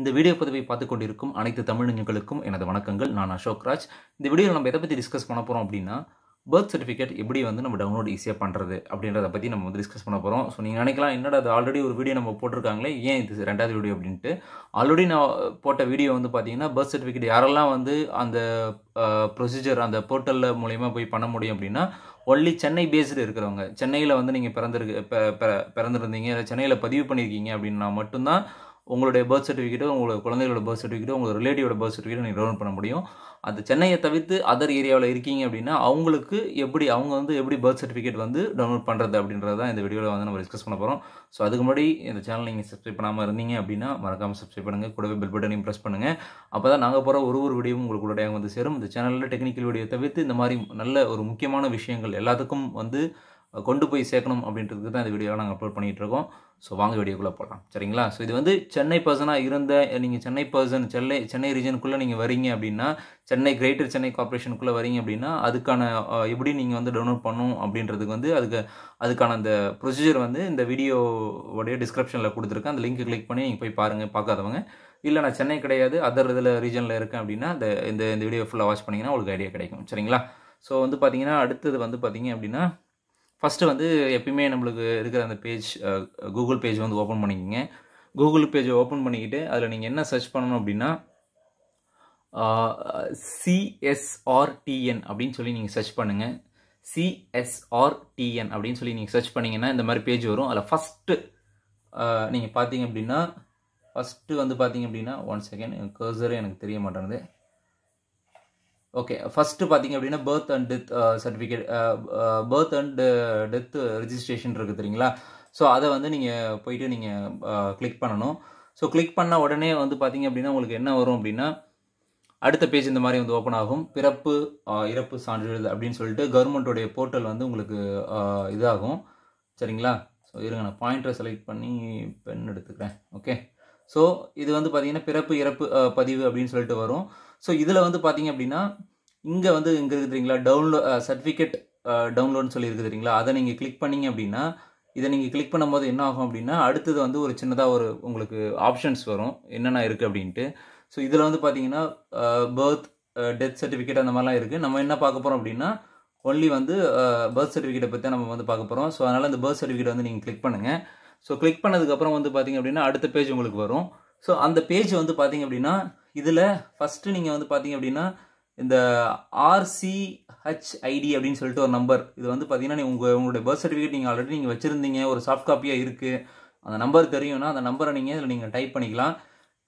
இந்த வீடியோ பதிவை பார்த்து கொண்டிருக்கும் அனைத்து தமிழர்களுக்கும் எனது வணக்கங்கள் நான் அசோக் ராஜ் இந்த வீடியோவில் நம்ம எதை பற்றி டிஸ்கஸ் பண்ண போகிறோம் அப்படின்னா பர்த் சர்டிஃபிகேட் எப்படி வந்து நம்ம டவுன்லோட் ஈஸியாக பண்ணுறது அப்படின்றத பற்றி நம்ம வந்து டிஸ்கஸ் பண்ண போகிறோம் ஸோ நீங்கள் நினைக்கலாம் என்னடா அது ஆல்ரெடி ஒரு வீடியோ நம்ம போட்டிருக்காங்களே ஏன் இது ரெண்டாவது வீடியோ அப்படின்ட்டு ஆல்ரெடி நான் போட்ட வீடியோ வந்து பார்த்தீங்கன்னா பர்த் சர்டிஃபிகேட் யாரெல்லாம் வந்து அந்த ப்ரொசீஜர் அந்த போர்ட்டலில் மூலயமா போய் பண்ண முடியும் அப்படின்னா ஒன்லி சென்னை பேஸ்டு இருக்கிறவங்க சென்னையில் வந்து நீங்கள் பிறந்திருக்கு பிறந்திருந்தீங்க இல்லை சென்னையில் பதிவு பண்ணியிருக்கீங்க அப்படின்னா மட்டும்தான் உங்களுடைய பர்த் சர்டிஃபிகேட்டோ உங்களோட குழந்தைகளோட பர்த் சர்டிஃபிகேட்டோ உங்களோட ரிலேட்டிவோட பர்த் சர்டிஃபிகேட்டோ நீங்கள் டவுன்லோட் பண்ண முடியும் அது சென்னையை தவிர்த்து அதர் ஏரியாவில் இருக்கீங்க அப்படின்னா அவங்களுக்கு எப்படி அவங்க வந்து எப்படி பர்த் சர்டிஃபிகேட் வந்து டவுன்லோட் பண்ணுறது அப்படின்றது தான் இந்த வீடியோவில் வந்து நம்ம டிஸ்கஸ் பண்ண போகிறோம் ஸோ அதுக்கு முன்னாடி இந்த சேனல் நீங்கள் சப்ஸ்கிரைப் பண்ணாமல் இருந்தீங்க அப்படின்னா மறக்காமல் சப்ஸ்கிரைப் பண்ணுங்கள் கூடவே பெல் பட்டனையும் ப்ரெஸ் பண்ணுங்கள் அப்போ தான் நாங்கள் போகிற ஒரு ஒரு வீடியோவும் உங்களுக்கு வந்து சேரும் இந்த சேனலில் டெக்னிக்கல் வீடியோ தவிர்த்து இந்த மாதிரி நல்ல ஒரு முக்கியமான விஷயங்கள் எல்லாத்துக்கும் வந்து கொண்டு போய் சேர்க்கணும் அப்படின்றதுக்கு தான் இந்த வீடியோவில் நாங்கள் அப்லோட் பண்ணிகிட்ருக்கோம் ஸோ வாங்க வீடியோக்குள்ளே போகலாம் சரிங்களா ஸோ இது வந்து சென்னை பர்சனாக இருந்த நீங்கள் சென்னை பர்சன் சென்னை சென்னை ரீஜனுக்குள்ளே நீங்கள் வரீங்க அப்படின்னா சென்னை கிரேட்டர் சென்னை கார்பரேஷனுக்குள்ளே வரீங்க அப்படின்னா அதுக்கான எப்படி நீங்கள் வந்து டவுன்லோட் பண்ணும் அப்படின்றதுக்கு வந்து அதுக்கு அதுக்கான அந்த ப்ரொசீஜர் வந்து இந்த வீடியோவுடைய டிஸ்கிரிப்ஷனில் கொடுத்துருக்கேன் அந்த லிங்க்கை கிளிக் பண்ணி நீங்கள் போய் பாருங்கள் பார்க்காதவங்க இல்லை நான் சென்னை கிடையாது அதர் இதில் ரீஜனில் இருக்கேன் அப்படின்னா இந்த இந்த வீடியோ ஃபுல்லாக வாட்ச் பண்ணிங்கன்னா உங்களுக்கு ஐடியா கிடைக்கும் சரிங்களா ஸோ வந்து பார்த்தீங்கன்னா அடுத்தது வந்து பார்த்தீங்க அப்படின்னா ஃபஸ்ட்டு வந்து எப்பயுமே நம்மளுக்கு இருக்கிற அந்த பேஜ் கூகுள் பேஜ் வந்து ஓப்பன் பண்ணிக்கோங்க கூகுள் பேஜை ஓப்பன் பண்ணிக்கிட்டு அதில் நீங்கள் என்ன சர்ச் பண்ணணும் அப்படின்னா சிஎஸ்ஆர்டிஎன் அப்படின்னு சொல்லி நீங்கள் சர்ச் பண்ணுங்கள் சிஎஸ்ஆர்டிஎன் அப்படின்னு சொல்லி நீங்கள் சர்ச் பண்ணிங்கன்னா இந்த மாதிரி பேஜ் வரும் அதில் ஃபஸ்ட்டு நீங்கள் பார்த்தீங்க அப்படின்னா ஃபஸ்ட்டு வந்து பார்த்தீங்க அப்படின்னா ஒன் செகண்ட் கர்சரும் எனக்கு தெரிய மாட்டேங்குது ஓகே ஃபஸ்ட்டு பார்த்தீங்க அப்படின்னா birth and death certificate birth and death registration இருக்குது தெரியுங்களா ஸோ அதை வந்து நீங்கள் போயிட்டு நீங்கள் கிளிக் uh, பண்ணணும் ஸோ கிளிக் பண்ண உடனே வந்து பார்த்தீங்க அப்படின்னா உங்களுக்கு என்ன வரும் அப்படின்னா அடுத்த பேஜ் இந்த மாதிரி வந்து ஓப்பன் ஆகும் பிறப்பு uh, இறப்பு சான்றிதழ் அப்படின்னு சொல்லிட்டு கவர்மெண்ட்டோடைய போர்ட்டல் வந்து உங்களுக்கு uh, இதாகும் சரிங்களா ஸோ இருங்க நான் பாயிண்ட்டை செலக்ட் பண்ணி பெண் எடுத்துக்கிறேன் ஓகே ஸோ இது வந்து பார்த்தீங்கன்னா பிறப்பு இறப்பு பதிவு அப்படின்னு சொல்லிட்டு வரும் ஸோ இதில் வந்து பார்த்தீங்க அப்படின்னா இங்கே வந்து இங்கே இருக்குது தெரியுங்களா டவுன்லோ சர்டிஃபிகேட் டவுன்லோட்னு இருக்குது தெரியுங்களா அதை நீங்கள் கிளிக் பண்ணிங்க அப்படின்னா இதை நீங்கள் கிளிக் பண்ணும்போது என்ன ஆகும் அப்படின்னா அடுத்தது வந்து ஒரு சின்னதாக ஒரு உங்களுக்கு ஆப்ஷன்ஸ் வரும் என்னென்ன இருக்குது அப்படின்ட்டு ஸோ இதில் வந்து பார்த்தீங்கன்னா பர்த் டெத் சர்டிஃபிகேட் அந்த மாதிரிலாம் இருக்குது நம்ம என்ன பார்க்க போகிறோம் அப்படின்னா ஒன்லி வந்து பர்த் சர்டிஃபிகேட்டை பற்றி நம்ம வந்து பார்க்க போகிறோம் ஸோ அதனால் அந்த பர்த் சர்டிஃபிகேட் வந்து நீங்கள் கிளிக் பண்ணுங்கள் ஸோ கிளிக் பண்ணதுக்கப்புறம் வந்து பார்த்திங்க அப்படின்னா அடுத்த பேஜ் உங்களுக்கு வரும் ஸோ அந்த பேஜ் வந்து பார்த்திங்க அப்படின்னா இதில் ஃபஸ்ட்டு நீங்கள் வந்து பார்த்தீங்க அப்படின்னா இந்த ஆர்சிஹெச்ஐடி அப்படின்னு சொல்லிட்டு ஒரு நம்பர் இது வந்து பார்த்தீங்கன்னா உங்கள் உங்களுடைய பர்த் சர்டிஃபிகேட் நீங்கள் ஆல்ரெடி நீங்கள் வச்சுருந்தீங்க ஒரு சாஃப்ட் காப்பியாக இருக்குது அந்த நம்பர் தெரியும்னா அந்த நம்பரை நீங்கள் இதில் நீங்கள் டைப் பண்ணிக்கலாம்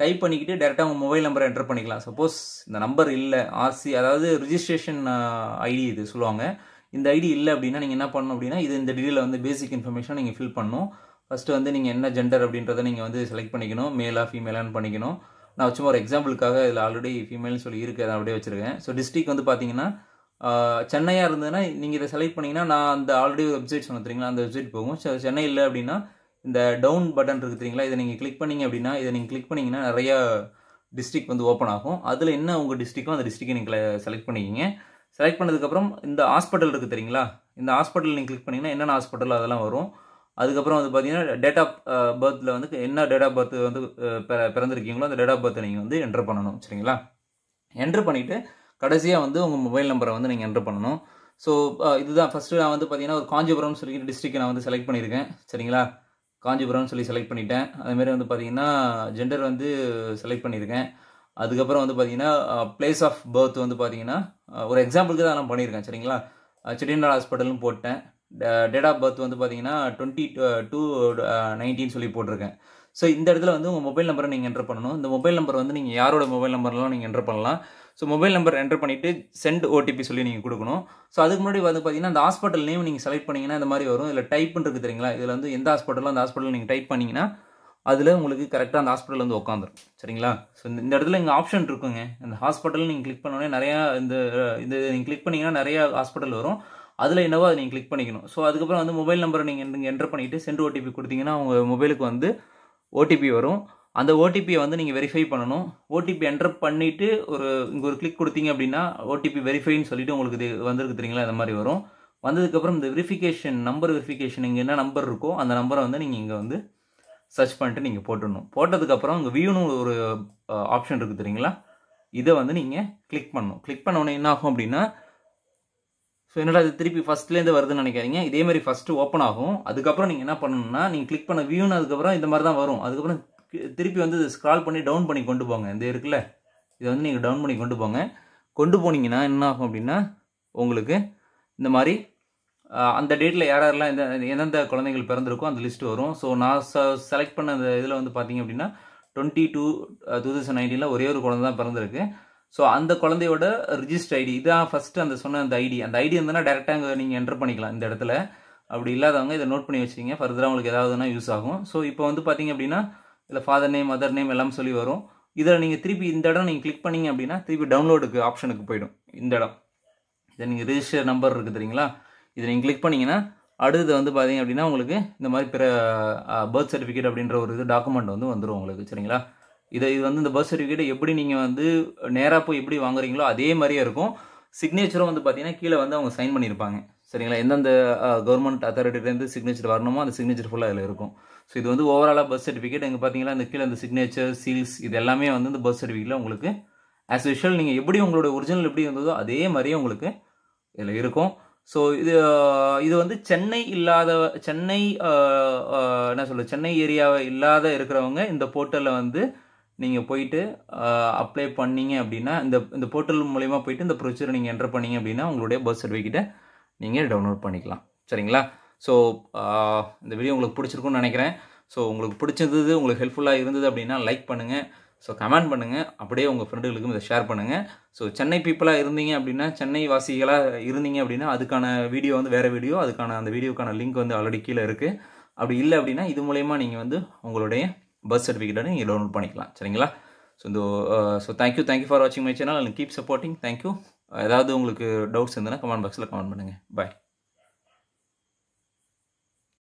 டைப் பண்ணிக்கிட்டு டேரெக்டாக உங்கள் மொபைல் நம்பரை என்டர் பண்ணிக்கலாம் சப்போஸ் இந்த நம்பர் இல்லை ஆர்சி அதாவது ரிஜிஸ்ட்ரேஷன் ஐடி uh, இது சொல்லுவாங்க இந்த ஐடி இல்லை அப்படின்னா நீங்கள் என்ன பண்ணணும் அப்படின்னா இது இந்த டீடெயில் வந்து பேசிக் இன்ஃபர்மேஷன் நீங்கள் ஃபில் பண்ணணும் ஃபஸ்ட்டு வந்து நீங்கள் என்ன ஜெண்டர் அப்படின்றத நீங்கள் வந்து செலக்ட் பண்ணிக்கணும் மேலாக ஃபீமேலான்னு பண்ணிக்கணும் நான் சும்மா ஒரு எக்ஸாம்பிளுக்காக இதில் ஆல்ரெடி ஃபீமேல்னு சொல்லி இருக்குது நான் அப்படியே வச்சுருக்கேன் ஸோ டிஸ்ட்ரிக் வந்து பார்த்தீங்கன்னா சென்னையாக இருந்ததுன்னா நீங்கள் இதை செலக்ட் பண்ணிங்கன்னா நான் அந்த ஆல்ரெடி வெப்சைட் சொன்ன தெரியுங்களா அந்த வெப்சைட் போகும் ஸோ சென்னை இல்லை அப்படின்னா இந்த டவுன் பட்டன் இருக்குது தெரியுங்களா இதை நீங்கள் கிளிக் பண்ணிங்க அப்படின்னா இதை நீங்கள் கிளிக் பண்ணிங்கன்னா நிறையா டிஸ்ட்ரிக் வந்து ஓப்பன் ஆகும் அதில் என்ன உங்கள் டிஸ்ட்ரிக்கோ அந்த டிஸ்ட்ரிக்கை நீங்கள் செலக்ட் பண்ணிக்கிங்க செலக்ட் பண்ணதுக்கப்புறம் இந்த ஹாஸ்பிட்டல் இருக்குது தெரியுங்களா இந்த ஹாஸ்பிட்டல் நீங்கள் கிளிக் பண்ணிங்கன்னா என்னென்ன ஹாஸ்பிட்டல் அதெல்லாம் வரும் அதுக்கப்புறம் வந்து பார்த்தீங்கன்னா டேட் ஆஃப் பர்த்தில் uh, வந்து என்ன டேட் ஆஃப் பர்த் வந்து uh, பிறந்திருக்கீங்களோ அந்த டேட் ஆஃப் பர்த்தை நீங்கள் வந்து என்ட்ரு பண்ணணும் சரிங்களா என்ட்ரு பண்ணிவிட்டு கடைசியாக வந்து உங்கள் மொபைல் நம்பரை வந்து நீங்கள் என்ட்ரு பண்ணணும் ஸோ uh, இதுதான் ஃபஸ்ட்டு நான் வந்து பார்த்தீங்கன்னா ஒரு காஞ்சிபுரம்னு சொல்லி டிஸ்ட்ரிக்ட் நான் வந்து செலக்ட் பண்ணியிருக்கேன் சரிங்களா காஞ்சிபுரம்னு சொல்லி செலக்ட் பண்ணிட்டேன் அதுமாரி வந்து பார்த்தீங்கன்னா ஜெண்டர் வந்து செலக்ட் பண்ணியிருக்கேன் அதுக்கப்புறம் வந்து பார்த்தீங்கன்னா பிளேஸ் ஆஃப் பர்த் வந்து பார்த்தீங்கன்னா ஒரு எக்ஸாம்பிளுக்கு தான் நான் பண்ணியிருக்கேன் சரிங்களா செட்டிநாடு ஹாஸ்பிட்டலும் போட்டேன் டேட் ஆஃப் பர்த் வந்து பார்த்தீங்கன்னா டுவெண்ட்டி டூ நைன்டீன் சொல்லி போட்டிருக்கேன் ஸோ இந்த இடத்துல வந்து உங்கள் மொபைல் நம்பரை நீங்கள் என்ட்ரு பண்ணணும் இந்த மொபைல் நம்பர் வந்து நீங்கள் யாரோட மொபைல் நம்பர்லாம் நீங்கள் என்ட்ரு பண்ணலாம் ஸோ மொபைல் நம்பர் என்ட்ரு பண்ணிவிட்டு சென்ட் ஓடிபி சொல்லி நீங்கள் கொடுக்கணும் ஸோ அதுக்கு முன்னாடி வந்து பார்த்தீங்கன்னா அந்த ஹாஸ்பிட்டல் நேம் நீங்கள் செலக்ட் பண்ணிங்கன்னா இந்த மாதிரி வரும் இதில் டைப் இருக்குது தெரியுங்களா இதில் வந்து எந்த ஹாஸ்பிட்டலோ அந்த ஹாஸ்பிட்டல் நீங்கள் டைப் பண்ணிங்கன்னா அதில் உங்களுக்கு கரெக்டாக அந்த ஹாஸ்பிட்டல் வந்து உட்காந்துரும் சரிங்களா ஸோ இந்த இடத்துல இங்கே ஆப்ஷன் இருக்குங்க அந்த ஹாஸ்பிட்டல் நீங்கள் கிளிக் பண்ணோடனே நிறையா இந்த இது நீங்கள் கிளிக் பண்ணிங்கன்னா நிறையா ஹாஸ்பிட்டல் வரும் அதில் என்னவோ அதை நீங்கள் கிளிக் பண்ணிக்கணும் ஸோ அதுக்கப்புறம் வந்து மொபைல் நம்பரை நீங்கள் நீங்கள் என்ட்ரு பண்ணிவிட்டு சென்ட் ஓடிபி கொடுத்தீங்கன்னா உங்கள் மொபைலுக்கு வந்து ஓடிபி வரும் அந்த ஓடிபியை வந்து நீங்கள் வெரிஃபை பண்ணணும் ஓடிபி என்ட்ரு பண்ணிவிட்டு ஒரு இங்கே ஒரு கிளிக் கொடுத்தீங்க அப்படின்னா ஓடிபி வெரிஃபைன்னு சொல்லிவிட்டு உங்களுக்கு இது வந்திருக்கு தெரியுங்களா இந்த மாதிரி வரும் வந்ததுக்கப்புறம் இந்த வெரிஃபிகேஷன் நம்பர் வெரிஃபிகேஷன் இங்கே என்ன நம்பர் இருக்கோ அந்த நம்பரை வந்து நீங்கள் இங்கே வந்து சர்ச் பண்ணிட்டு நீங்கள் போட்டுடணும் போட்டதுக்கப்புறம் இங்கே வியூன்னு ஒரு ஆப்ஷன் இருக்குது தெரியுங்களா இதை வந்து நீங்கள் கிளிக் பண்ணணும் கிளிக் பண்ண உடனே என்ன ஆகும் அப்படின்னா ஸோ என்னடா இது திருப்பி ஃபஸ்ட்லேருந்து வருதுன்னு நினைக்கிறீங்க இதே மாதிரி ஃபஸ்ட்டு ஓப்பன் ஆகும் அதுக்கப்புறம் நீங்கள் என்ன பண்ணணும்னா நீங்கள் கிளிக் பண்ண வியூன்னு அதுக்கப்புறம் இந்த மாதிரி தான் வரும் அதுக்கப்புறம் திருப்பி வந்து ஸ்க்ரால் பண்ணி டவுன் பண்ணி கொண்டு போங்க இந்த இருக்குல்ல இதை வந்து நீங்கள் டவுன் பண்ணி கொண்டு போங்க கொண்டு போனீங்கன்னா என்ன ஆகும் அப்படின்னா உங்களுக்கு இந்த மாதிரி அந்த டேட்டில் யார் யாரெல்லாம் எந்த எந்தெந்த குழந்தைகள் பிறந்திருக்கோ அந்த லிஸ்ட் வரும் ஸோ நான் செலக்ட் பண்ண அந்த இதில் வந்து பார்த்தீங்க அப்படின்னா டுவெண்ட்டி டூ டூ தௌசண்ட் நைன்டீனில் ஒரே ஒரு குழந்தை தான் பிறந்திருக்கு ஸோ அந்த குழந்தையோட ரிஜிஸ்டர் ஐடி இதான் ஃபஸ்ட்டு அந்த சொன்ன அந்த ஐடி அந்த ஐடி இருந்ததுன்னா டேரெக்டாக அங்கே நீங்கள் என்டர் பண்ணிக்கலாம் இந்த இடத்துல அப்படி இல்லாதவங்க இதை நோட் பண்ணி வச்சுக்கிங்க ஃபர்தராக உங்களுக்கு ஏதாவதுனா யூஸ் ஆகும் ஸோ இப்போ வந்து பார்த்தீங்க அப்படின்னா இல்லை ஃபாதர் நேம் மதர் நேம் எல்லாம் சொல்லி வரும் இதில் நீங்கள் திருப்பி இந்த இடம் நீங்கள் கிளிக் பண்ணிங்க அப்படின்னா திருப்பி டவுன்லோடுக்கு ஆப்ஷனுக்கு போயிடும் இந்த இடம் இதை நீங்கள் ரிஜிஸ்டர் நம்பர் இருக்குது தெரியுங்களா இதை நீங்கள் கிளிக் பண்ணிங்கன்னா அடுத்தது வந்து பார்த்தீங்க அப்படின்னா உங்களுக்கு இந்த மாதிரி பிற பர்த் சர்டிஃபிகேட் அப்படின்ற ஒரு இது டாக்குமெண்ட் வந்து வந்துடும் உங்களுக்கு சரிங்களா இதை இது வந்து இந்த பர்த் சர்டிஃபிகேட்டை எப்படி நீங்கள் வந்து நேராக போய் எப்படி வாங்குறீங்களோ அதே மாதிரியே இருக்கும் சிக்னேச்சரும் வந்து பார்த்தீங்கன்னா கீழே வந்து அவங்க சைன் பண்ணியிருப்பாங்க சரிங்களா எந்தெந்த கவர்மெண்ட் அத்தாரிட்டிலேருந்து சிக்னேச்சர் வரணுமோ அந்த சிக்னேச்சர் ஃபுல்லாக அதில் இருக்கும் ஸோ இது வந்து ஓவராலாக பர்த் சர்டிஃபிகேட் எங்கே பார்த்தீங்கன்னா இந்த கீழே அந்த சிக்னேச்சர் சீல்ஸ் இது எல்லாமே வந்து இந்த பர்த் சர்டிஃபிகேட்டில் உங்களுக்கு ஆஸ் யூஷுவல் நீங்கள் எப்படி உங்களோட ஒரிஜினல் எப்படி இருந்ததோ அதே மாதிரியே உங்களுக்கு இதில் இருக்கும் ஸோ இது இது வந்து சென்னை இல்லாத சென்னை என்ன சொல்ல சென்னை ஏரியாவை இல்லாத இருக்கிறவங்க இந்த போர்ட்டலில் வந்து நீங்கள் போயிட்டு அப்ளை பண்ணீங்க அப்படின்னா இந்த இந்த போர்ட்டல் மூலிமா போயிட்டு இந்த ப்ரொசீஜர் நீங்கள் என்ட்ரு பண்ணீங்க அப்படின்னா உங்களுடைய பர்த் சர்டிஃபிகேட்டை நீங்கள் டவுன்லோட் பண்ணிக்கலாம் சரிங்களா ஸோ இந்த வீடியோ உங்களுக்கு பிடிச்சிருக்குன்னு நினைக்கிறேன் ஸோ உங்களுக்கு பிடிச்சிருந்தது உங்களுக்கு ஹெல்ப்ஃபுல்லாக இருந்தது அப்படின்னா லைக் பண்ணுங்கள் ஸோ கமெண்ட் பண்ணுங்கள் அப்படியே உங்கள் ஃப்ரெண்டுகளுக்கும் இதை ஷேர் பண்ணுங்கள் ஸோ சென்னை பீப்புளாக இருந்தீங்க அப்படின்னா சென்னை வாசிகளாக இருந்தீங்க அப்படின்னா அதுக்கான வீடியோ வந்து வேறு வீடியோ அதுக்கான அந்த வீடியோக்கான லிங்க் வந்து ஆல்ரெடி கீழே இருக்குது அப்படி இல்லை அப்படின்னா இது மூலயமா நீங்கள் வந்து உங்களுடைய பர்த் சர்டிஃபிகேட்டை நீங்கள் டவுன்லோட் பண்ணிக்கலாம் சரிங்களா ஸோ இந்த ஸோ தேங்க்யூ தேங்க்யூ ஃபார் வாட்சிங் my channel and keep supporting thank you ஏதாவது உங்களுக்கு டவுட்ஸ் இருந்தால் கமெண்ட் பாக்ஸில் கமெண்ட் பண்ணுங்கள் பாய்